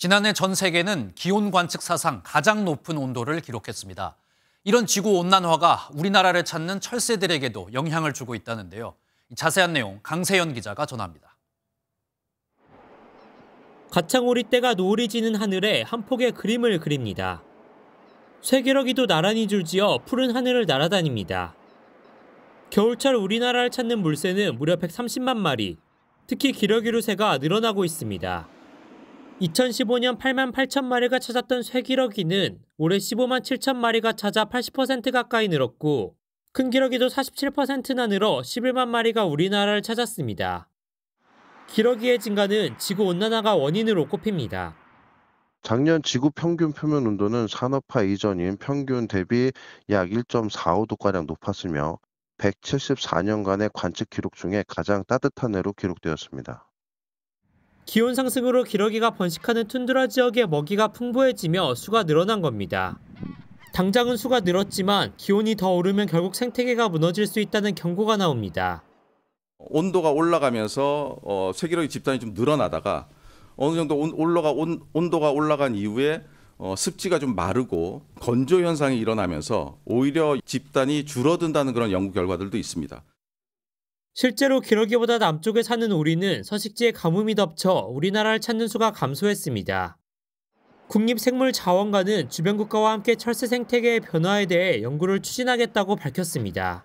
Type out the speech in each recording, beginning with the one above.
지난해 전 세계는 기온 관측 사상 가장 높은 온도를 기록했습니다. 이런 지구 온난화가 우리나라를 찾는 철새들에게도 영향을 주고 있다는데요. 자세한 내용 강세현 기자가 전합니다. 가창오리 때가 노을이 지는 하늘에 한 폭의 그림을 그립니다. 쇠기러기도 나란히 줄지어 푸른 하늘을 날아다닙니다. 겨울철 우리나라를 찾는 물새는 무려 130만 마리, 특히 기러기류 새가 늘어나고 있습니다. 2015년 8만 8천 마리가 찾았던 쇠기러기는 올해 15만 7천 마리가 찾아 80% 가까이 늘었고 큰 기러기도 47%나 늘어 11만 마리가 우리나라를 찾았습니다. 기러기의 증가는 지구 온난화가 원인으로 꼽힙니다. 작년 지구 평균 표면 온도는 산업화 이전인 평균 대비 약 1.45도가량 높았으며 174년간의 관측 기록 중에 가장 따뜻한 해로 기록되었습니다. 기온 상승으로 기러기가 번식하는 툰드라 지역에 먹이가 풍부해지며 수가 늘어난 겁니다. 당장은 수가 늘었지만 기온이 더 오르면 결국 생태계가 무너질 수 있다는 경고가 나옵니다. 온도가 올라가면서 어, 쇠기러기 집단이 좀 늘어나다가 어느 정도 온, 올라가 온, 온도가 올라간 이후에 어, 습지가 좀 마르고 건조 현상이 일어나면서 오히려 집단이 줄어든다는 그런 연구 결과들도 있습니다. 실제로 기러기보다 남쪽에 사는 오리는 서식지에 가뭄이 덮쳐 우리나라를 찾는 수가 감소했습니다. 국립생물자원관은 주변 국가와 함께 철새 생태계의 변화에 대해 연구를 추진하겠다고 밝혔습니다.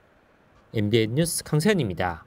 MBN 뉴스 강세현입니다.